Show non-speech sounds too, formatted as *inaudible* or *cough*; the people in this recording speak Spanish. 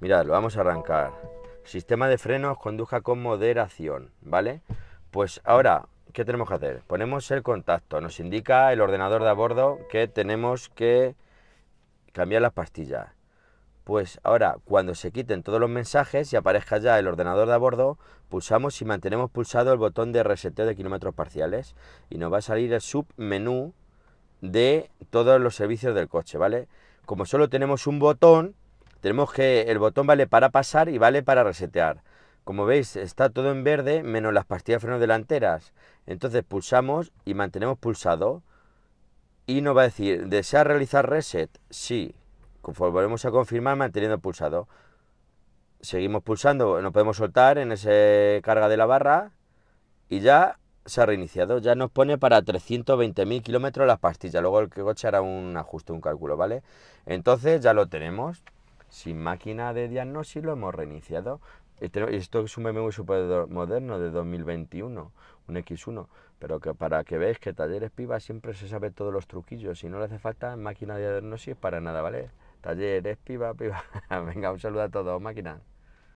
Mirad, lo vamos a arrancar. Sistema de frenos conduja con moderación, ¿vale? Pues ahora, ¿qué tenemos que hacer? Ponemos el contacto, nos indica el ordenador de a bordo que tenemos que cambiar las pastillas. Pues ahora, cuando se quiten todos los mensajes y aparezca ya el ordenador de a bordo, pulsamos y mantenemos pulsado el botón de reseteo de kilómetros parciales y nos va a salir el submenú de todos los servicios del coche, ¿vale? Como solo tenemos un botón, tenemos que el botón vale para pasar y vale para resetear. Como veis, está todo en verde menos las pastillas de freno delanteras. Entonces pulsamos y mantenemos pulsado y nos va a decir, ¿desea realizar reset? Sí. Volvemos a confirmar manteniendo pulsado. Seguimos pulsando, nos podemos soltar en ese carga de la barra y ya se ha reiniciado. Ya nos pone para 320.000 kilómetros las pastillas. Luego el coche hará un ajuste, un cálculo, ¿vale? Entonces ya lo tenemos sin máquina de diagnóstico, lo hemos reiniciado. Eh, esto es un BMW super moderno de 2021, un X1, pero que para que veáis que Talleres Piva siempre se sabe todos los truquillos Si no le hace falta máquina de diagnóstico para nada, ¿vale? Talleres Piva Piva. *laughs* Venga, un saludo a todos, máquina.